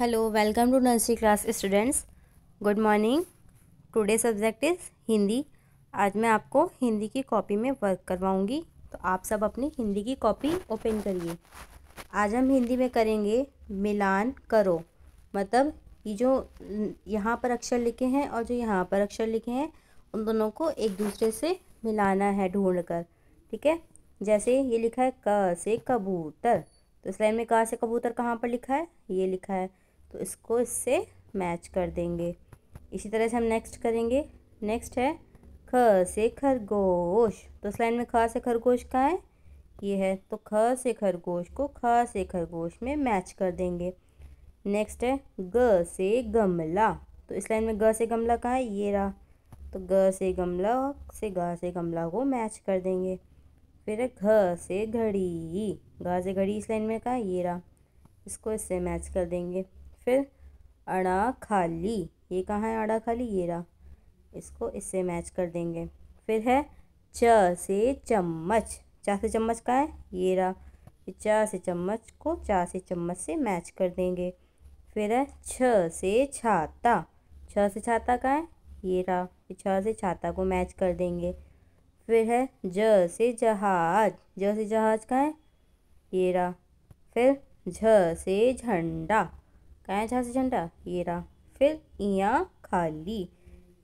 hello welcome to nursery class students good morning today subject is Hindi आज मैं आपको हिंदी की कॉपी में वर्क करवाऊंगी तो आप सब अपनी हिंदी की कॉपी ओपन करिए आज हम हिंदी में करेंगे मिलान करो मतलब ये जो यहाँ पर अक्षर लिखे हैं और जो यहाँ पर अक्षर लिखे हैं उन दोनों को एक दूसरे से मिलाना है ढूंढ कर ठीक है जैसे ये लिखा है क से कबूतर तो इस लाइन में क से कबूतर कहाँ पर लिखा है ये लिखा है तो इसको इससे मैच कर देंगे इसी तरह से हम नेक्स्ट करेंगे नेक्स्ट है ख से खरगोश तो इस लाइन में ख से खरगोश का है ये है तो ख से खरगोश को ख से खरगोश में मैच कर देंगे नेक्स्ट है ग से गमला तो इस लाइन में ग से गमला का है ये रहा तो ग से गमला से ग से गमला को मैच कर देंगे फिर घ से घड़ी घ से घड़ी इस लाइन में का ये रहा इसको इससे मैच कर देंगे फिर अड़ा खाली ये कहाँ है अड़ा खाली ये रहा इसको इससे मैच कर देंगे फिर है च से चम्मच चा से चम्मच कहाँ है ये रहा फिर से चम्मच को चा से चम्मच से मैच कर देंगे फिर है छ से छाता छ से छाता कहाँ है ये रहा फिर छ से छाता को मैच कर देंगे फिर है ज से जहाज ज से जहाज कहाँ है ये रहा फिर झ से झंडा कहाँ है से झंडा ये रहा फिर यहाँ खाली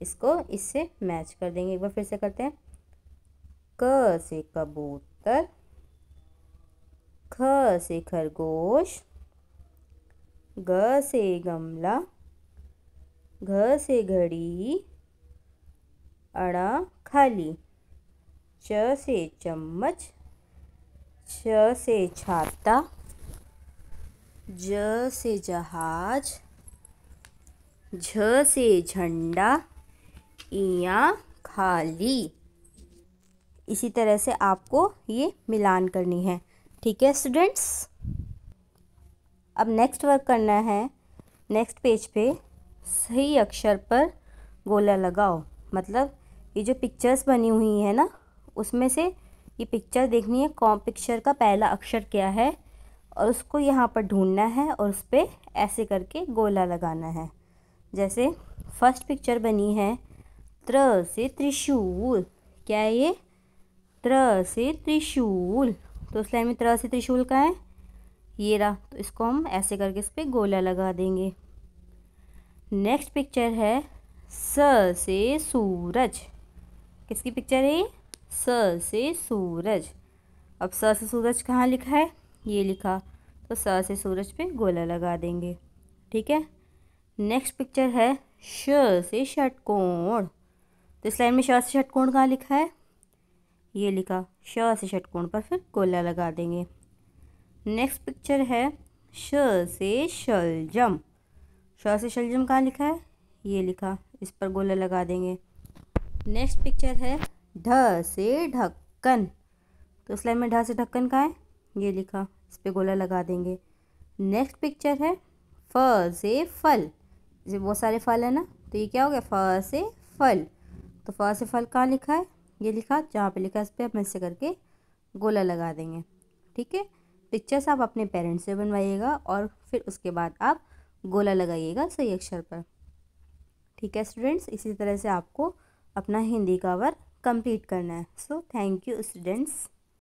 इसको इससे मैच कर देंगे एक बार फिर से करते हैं क से कबूतर ख से खरगोश ग से गमला घ से घड़ी अड़ा खाली च से चम्मच छ से छाता ज से जहाज झ से झंडा इया खाली इसी तरह से आपको ये मिलान करनी है ठीक है स्टूडेंट्स अब नेक्स्ट वर्क करना है नेक्स्ट पेज पे सही अक्षर पर गोला लगाओ मतलब ये जो पिक्चर्स बनी हुई है ना उसमें से ये पिक्चर देखनी है कौन पिक्चर का पहला अक्षर क्या है और उसको यहाँ पर ढूंढना है और उस पर ऐसे करके गोला लगाना है जैसे फर्स्ट पिक्चर बनी है त्र से त्रिशूल क्या है ये त्र से त्रिशूल तो उस लाइन में त्र से त्रिशूल का है ये रहा तो इसको हम ऐसे करके इस पर गोला लगा देंगे नेक्स्ट पिक्चर है स से सूरज किसकी पिक्चर है ये स से सूरज अब स से सूरज कहाँ लिखा है ये लिखा तो स से सूरज पे गोला लगा देंगे ठीक है नेक्स्ट पिक्चर है श से षटकोण तो इस लाइन में श से षटकोण कहाँ लिखा है ये लिखा श से षटकोण पर फिर गोला लगा देंगे नेक्स्ट पिक्चर है श से शलजम श से शलजम कहाँ लिखा है ये लिखा इस पर गोला लगा देंगे नेक्स्ट पिक्चर है ढ से ढक्कन तो इस लाइन में ढ से ढक्कन कहाँ है ये लिखा इस पर गोला लगा देंगे नेक्स्ट पिक्चर है फ से फल बहुत सारे फल है ना तो ये क्या हो गया फ से फल तो फ से फल कहाँ लिखा है ये लिखा जहाँ पे लिखा है इस पर हम ऐसे करके गोला लगा देंगे ठीक है पिक्चर्स आप अपने पेरेंट्स से बनवाइएगा और फिर उसके बाद आप गोला लगाइएगा सही अक्षर पर ठीक है स्टूडेंट्स इसी तरह से आपको अपना हिंदी का वर्क कंप्लीट करना है सो थैंक यू स्टूडेंट्स